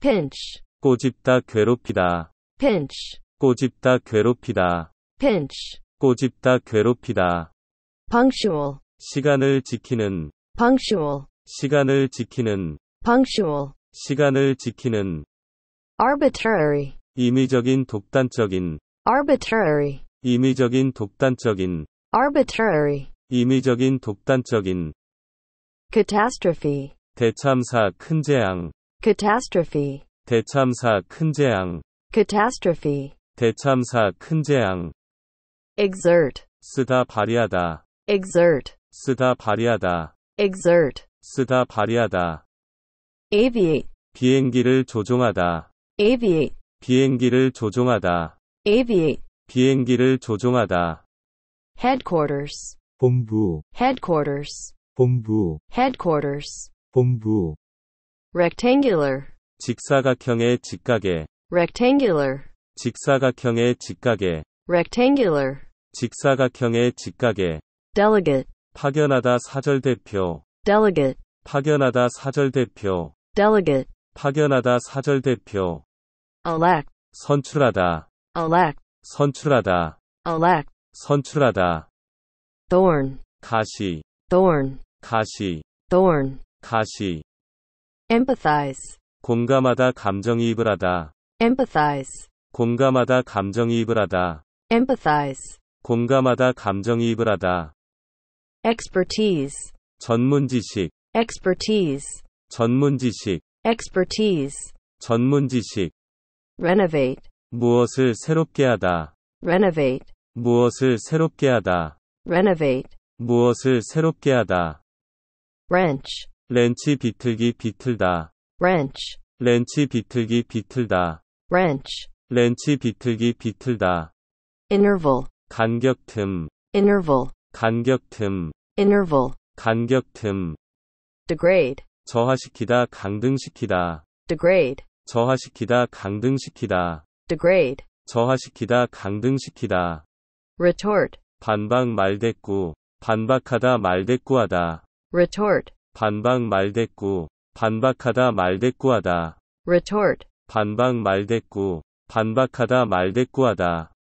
pinch 꼬집다 괴롭히다 pinch 꼬집다 괴롭히다 pinch 꼬집다 괴롭히다 punctual 시간을 지키는 punctual 시간을 지키는 punctual 시간을 지키는 arbitrary 임의적인 독단적인 arbitrary 임의적인 독단적인 arbitrary 임의적인 독단적인 catastrophe 대참사 큰 재앙 catastrophe 대참사 큰 재앙 catastrophe 대참사 큰 재앙 exert 쓰다 발휘하다 exert 쓰다 발휘하다 exert 쓰다 발휘하다 aviate 비행기를 조종하다 aviate 비행기를 조종하다 aviate 비행기를 조종하다 headquarters 본부 headquarters 본부 headquarters 본부 rectangular 직사각형의 직각에 rectangular 직사각형의 직각에 rectangular 직사각형의 직각에 delegate 파견하다 사절 대표 delegate 파견하다 사절 대표 delegate 파견하다 사절 대표 elect 선출하다 elect 선출하다 elect 선출하다 thorn 가시 thorn 가시 thorn 가시 empathize 공감하다 감정이입을 하다 empathize 공감하다 감정이입을 하다 empathize 공감하다 감정이입을 하다 expertise 전문 지식 expertise 전문 지식 expertise 전문 지식 renovate 무엇을 새롭게 하다 renovate 무엇을 새롭게 하다 renovate 무엇을 새롭게 하다 branch 렌치 비틀기 비틀다. wrench, 렌치 비틀기 비틀다. wrench, 렌치 비틀기 비틀다. interval, 간격 틈, interval, 간격 틈, interval, 간격 틈. degrade, 저하시키다 강등시키다. degrade, 저하시키다 강등시키다. degrade, 저하시키다 강등시키다. retort, 반박 말대꾸, 반박하다 말대꾸하다. retort, 반박 말대꾸, 반박하다 말대꾸하다. retort, 반박 말대꾸, 반박하다 말대꾸하다.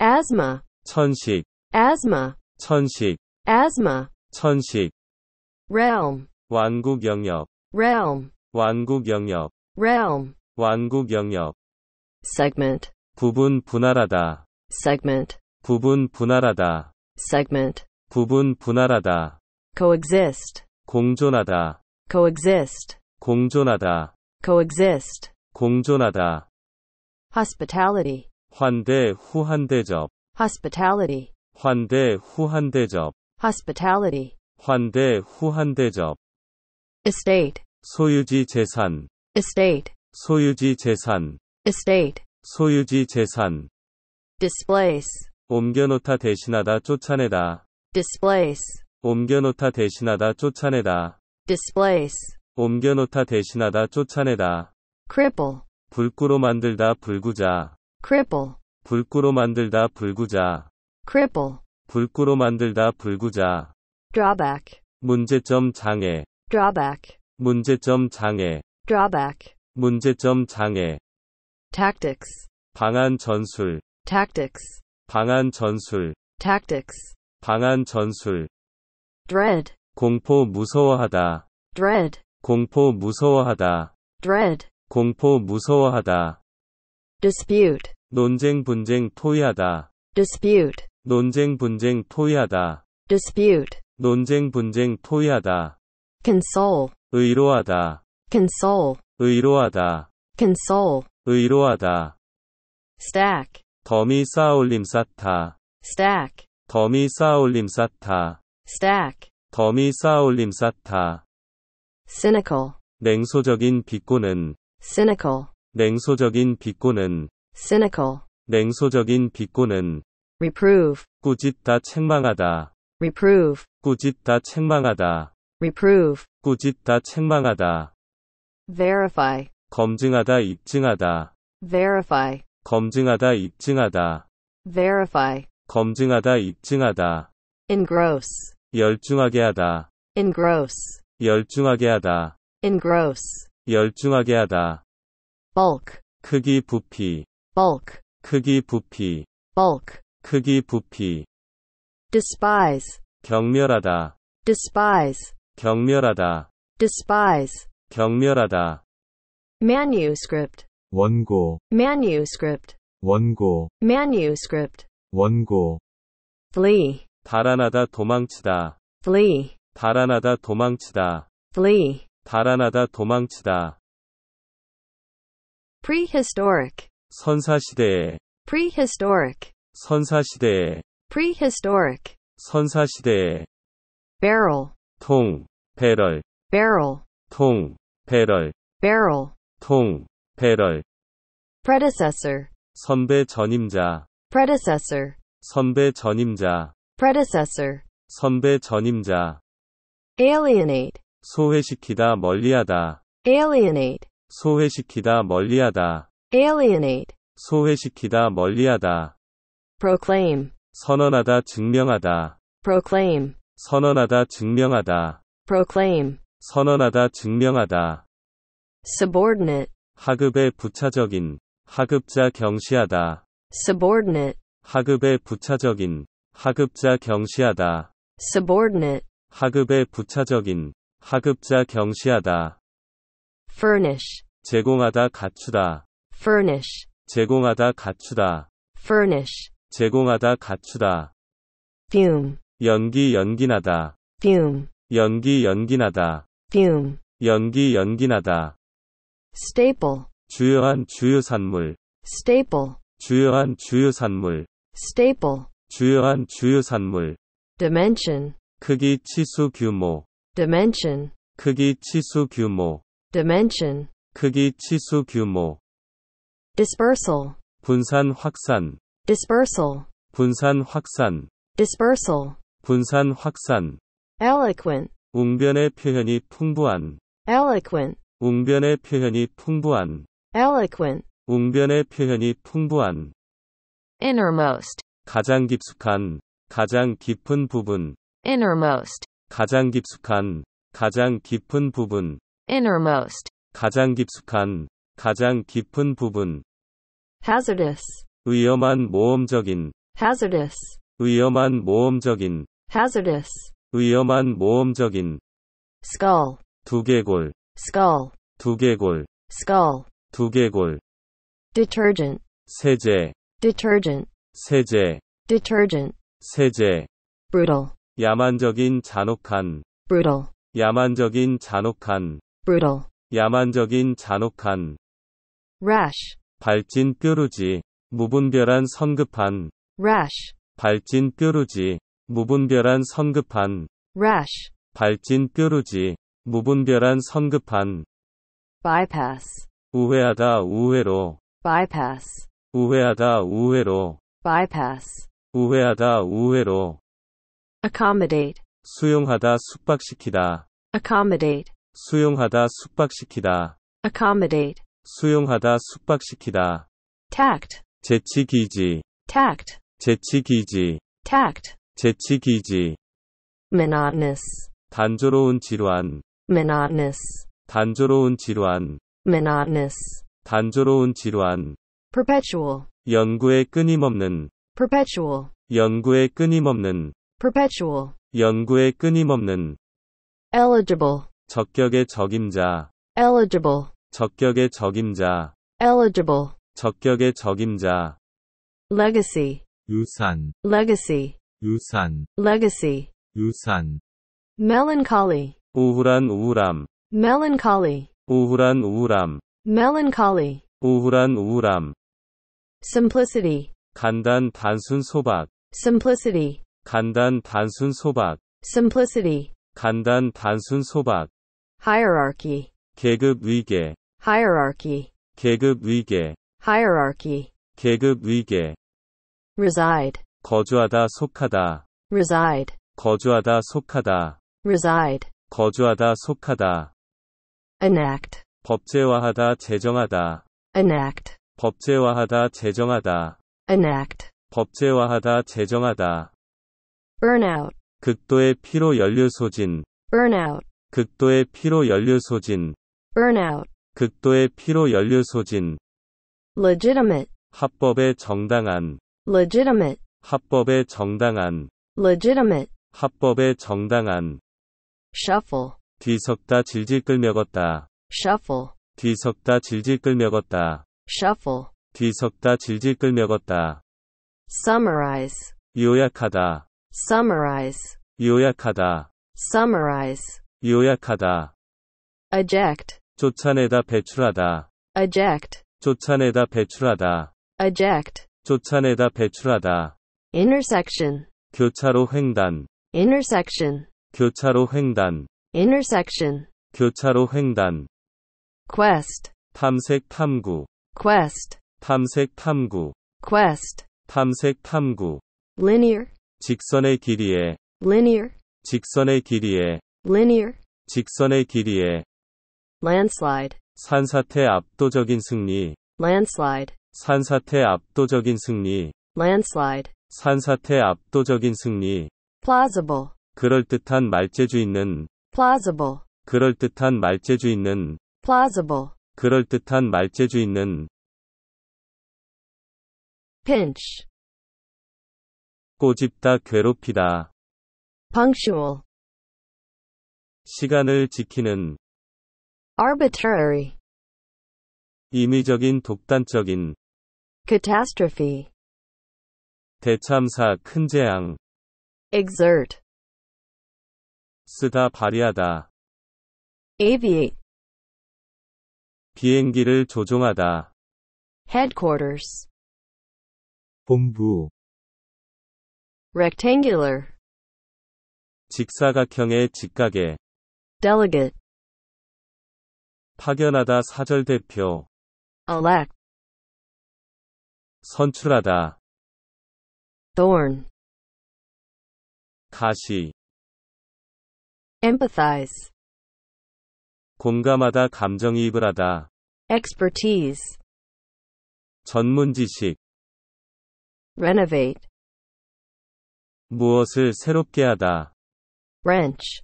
asthma, 천식, asthma, 천식, asthma, 천식. realm, 왕국 영역, realm, 왕국 영역, realm, 왕국 영역. segment, 부분 분할하다. segment, 부분 분할하다. segment, 부분 분할하다. coexist, 공존하다 coexist 공존하다 coexist 공존하다 hospitality 환대 후한 대접 hospitality 환대 후한 대접 hospitality 환대 후한 대접 estate 소유지 재산 estate 소유지 재산 estate 소유지 재산 displace 옮겨놓다 대신하다 쫓아내다 displace 옮겨놓다 대신하다 쫓아내다. displace. 옮겨놓다 대신하다 쫓아내다. cripple. 불구로 만들다 불구자. cripple. 불구로 만들다 불구자. cripple. 불구로 만들다 불구자. drawback. 문제점 장애. drawback. 문제점 장애. drawback. 문제점 장애. tactics. 방안 전술. tactics. 방안 전술. tactics. 방안 전술. dread 공포 무서워하다 dread 공포 무서워하다 dread 공포 무서워하다 dispute 논쟁 분쟁 토의하다 dispute 논쟁 분쟁 토의하다 dispute 논쟁 분쟁 토의하다 console 의로하다 console 의로하다 console 의로하다 stack 덤이 쌓아올림 쌓다 stack 덤이 쌓아올림 쌓다 stack. 덤이 쌓아올림 쌓다. cynical. 냉소적인 비꼬는 cynical. 냉소적인 비꼬는 cynical. 냉소적인 비꼬는 reprove. 꾸짖다 책망하다. reprove. 꾸짖다 책망하다. reprove. 꾸짖다 책망하다. verify. 검증하다 입증하다. verify. 검증하다 입증하다. verify. 검증하다 입증하다. engross. 열중하게 하다 engross 열중하게 하다 engross 열중하게 하다 bulk 크기 부피 bulk 크기 부피 bulk 크기 부피 despise 경멸하다 despise 경멸하다 despise 경멸하다 manuscript 원고 manuscript 원고 manuscript 원고 flee 달아나다 도망치다. flee, 달아나다 도망치다. flee. 달아나다 도망치다. prehistoric, 선사시대에, prehistoric, 선사시대에, prehistoric. 선사시대에, barrel, 통, 배럴, barrel, 통, 배럴, barrel. 통, 배럴, predecessor, 선배 전임자, predecessor, 선배 전임자. predecessor 선배 전임자 alienate 소외시키다 멀리하다 alienate 소외시키다 멀리하다 alienate 소외시키다 멀리하다 proclaim 선언하다 증명하다 proclaim 선언하다 증명하다 proclaim 선언하다 증명하다 subordinate 하급에 부차적인 하급자 경시하다 subordinate 하급에 부차적인 하급자 경시하다. subordinate. 하급의 부차적인. 하급자 경시하다. furnish. 제공하다 갖추다. furnish. 제공하다 갖추다. furnish. 제공하다 갖추다. fume. 연기 연기나다. fume. 연기 연기나다. fume. 연기 연기나다. staple. 주요한 주요산물. staple. 주요한 주요산물. staple. 주요한 주요산물 dimension 크기 치수 규모 dimension 크기 치수 규모 dimension 크기 치수 규모 dispersal 분산 확산 dispersal 분산 확산 dispersal 분산 확산 eloquent 웅변의 표현이 풍부한 eloquent 웅변의 표현이 풍부한 eloquent 웅변의 표현이 풍부한 innermost 가장 깊숙한, 가장 깊은 부분. innermost. 가장 깊숙한, 가장 깊은 부분. innermost. 가장 깊숙한, 가장 깊은 부분. hazardous. 위험한 모험적인. hazardous. 위험한 모험적인. hazardous. 위험한 모험적인. skull. 두개골. skull. 두개골. skull. 두개골. detergent. 세제. detergent. 세제 detergent 세제 brutal 야만적인 잔혹한 brutal 야만적인 잔혹한 brutal 야만적인 잔혹한 rash 발진 뾰루지 무분별한 성급한 rash 발진 뾰루지 무분별한 성급한 rash 발진 뾰루지 무분별한 성급한 bypass 우회하다 우회로 bypass 우회하다 우회로 bypass 우회하다 우회로 accommodate 수용하다 숙박시키다 accommodate 수용하다 숙박시키다 accommodate 수용하다 숙박시키다 tact 재치 기지 tact 재치 기지 tact 재치 기지 monotonous 단조로운 지루한 monotonous 단조로운 지루한 monotonous 단조로운 지루한 perpetual 연구에 끊임없는 perpetual 연구에 끊임없는 perpetual 연구에 끊임없는 eligible 적격의 적임자 eligible 적격의 적임자 eligible 적격의 적임자 legacy 유산 legacy 유산 legacy 유산 melancholy 우울한 우울함 melancholy 우울한 우울함 melancholy 우울한 우울함 simplicity 간단 단순 소박 simplicity 간단 단순 소박 simplicity 간단 단순 소박 hierarchy 계급 위계 hierarchy 계급 위계 hierarchy 계급 위계 reside 거주하다 속하다 reside 거주하다 속하다 reside 거주하다 속하다 enact 법제화하다 제정하다 enact 법제화하다 재정하다 enact 법제화하다 재정하다 burnout 극도의 피로 연료 소진 burnout 극도의 피로 연료 소진 burnout 극도의 피로 연료 소진 legitimate 합법의 정당한 legitimate 합법의 정당한 legitimate 합법의 정당한 shuffle 뒤섞다 질질 끌며걷다 shuffle 뒤섞다 질질 끌며걷다 shuffle 뒤섞다 질질 끌며걷다 summarize 요약하다 summarize 요약하다 summarize 요약하다 eject 쫓아내다 배출하다 eject 쫓아내다 배출하다 eject 쫓아내다 배출하다 intersection 교차로 횡단 intersection 교차로 횡단 intersection 교차로 횡단 quest 탐색 탐구 quest 탐색 탐구 quest 탐색 탐구 linear 직선의 길이에 linear 직선의 길이에 linear 직선의 길이에 landslide 산사태 압도적인 승리 landslide 산사태 압도적인 승리 landslide 산사태 압도적인 승리 plausible 그럴듯한 말재주 있는 plausible 그럴듯한 말재주 있는 plausible 그럴듯한 말재주있는 pinch 꼬집다 괴롭히다 punctual 시간을 지키는 arbitrary 임의적인 독단적인 catastrophe 대참사 큰 재앙 exert 쓰다 발휘하다 aviate 비행기를 조종하다. headquarters, 본부, rectangular, 직사각형의 직각에 delegate, 파견하다 사절 대표 elect, 선출하다 thorn, 가시 empathize, 공감하다 감정이입을 하다 expertise 전문 지식 renovate 무엇을 새롭게 하다 wrench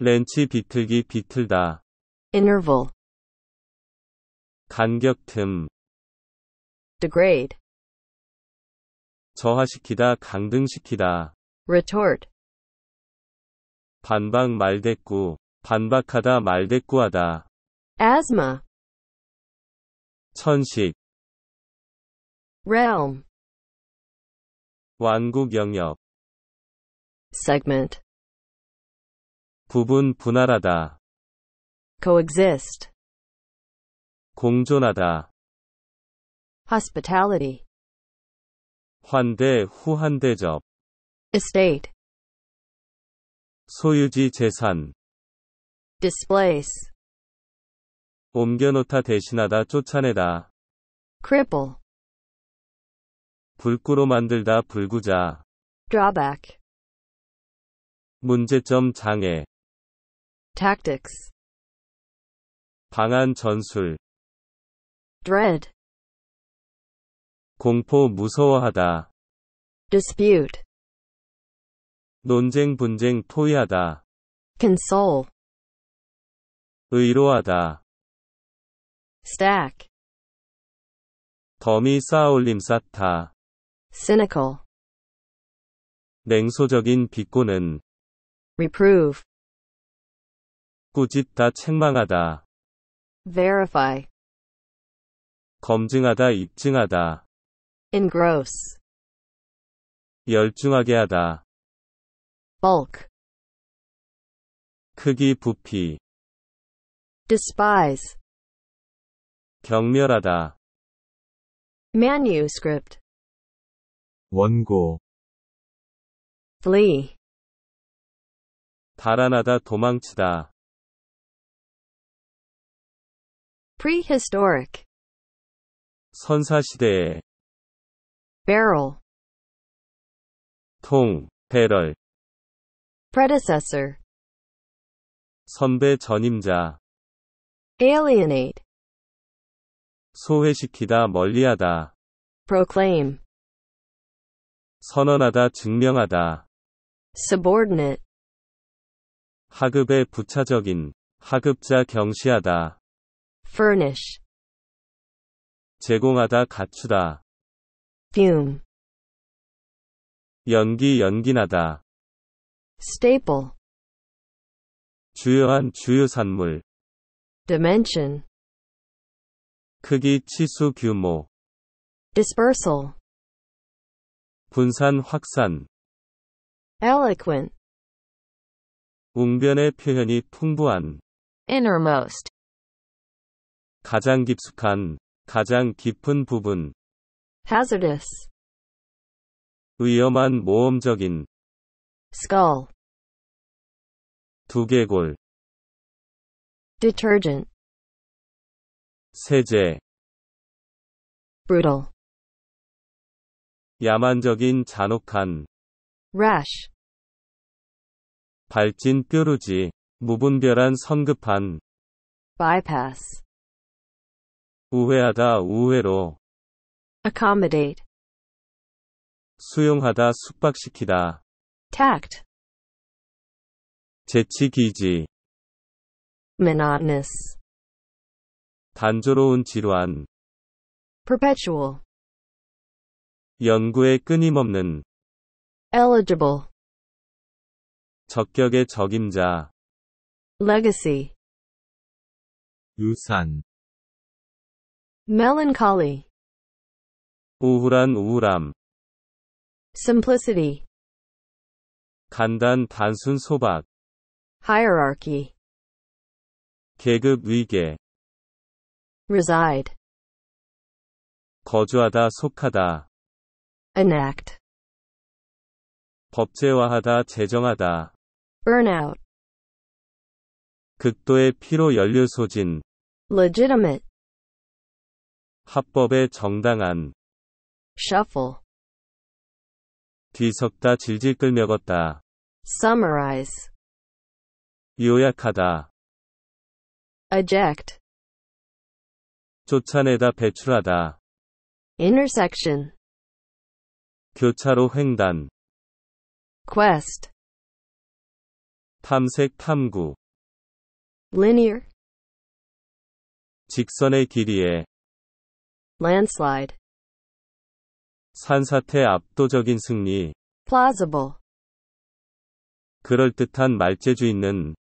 렌치 비틀기 비틀다 interval 간격 틈 degrade 저하시키다 강등시키다 retort 반박 말대꾸 반박하다 말대꾸하다. asthma 천식 realm 완국 영역 segment 부분 분할하다 coexist 공존하다 hospitality 환대 후환대접 estate 소유지 재산 displace 옮겨놓다 대신하다 쫓아내다 cripple 불구로 만들다 불구자 drawback 문제점 장애 tactics 방안 전술 dread 공포 무서워하다 dispute 논쟁 분쟁 토의하다 console 의로하다. stack 덤이 쌓아올림 쌓다. cynical 냉소적인 비꼬는 reprove 꾸짖다 책망하다. verify 검증하다 입증하다. engross 열중하게 하다. bulk 크기 부피 despise 경멸하다 manuscript 원고 flee 달아나다 도망치다 prehistoric 선사시대에 barrel 통, 배럴 predecessor 선배 전임자 alienate 소외시키다 멀리하다 proclaim 선언하다 증명하다 subordinate 하급의 부차적인 하급자 경시하다 furnish 제공하다 갖추다 fume 연기 연기나다 staple 주요한 주요 산물 dimension 크기 치수 규모 dispersal 분산 확산 eloquent 웅변의 표현이 풍부한 innermost 가장 깊숙한 가장 깊은 부분 hazardous 위험한 모험적인 skull 두개골 detergent 세제 brutal 야만적인 잔혹한 rash 발진 뾰루지 무분별한 성급한 bypass 우회하다 우회로 accommodate 수용하다 숙박시키다 tact 재치기지 monotonous 단조로운 지루한 perpetual 연구에 끊임없는 eligible 적격의 적임자 legacy 유산 melancholy 우울한 우울함 simplicity 간단 단순 소박 hierarchy 계급 위계 reside 거주하다 속하다 enact 법제화하다 제정하다 burnout 극도의 피로 연료 소진 legitimate 합법의 정당한 shuffle 뒤섞다 질질 끌며 걷다 summarize 요약하다 eject, 쫓아내다 배출하다, intersection, 교차로 횡단, quest, 탐색 탐구, linear, 직선의 길이에, landslide, 산사태 압도적인 승리, plausible, 그럴듯한 말재주 있는,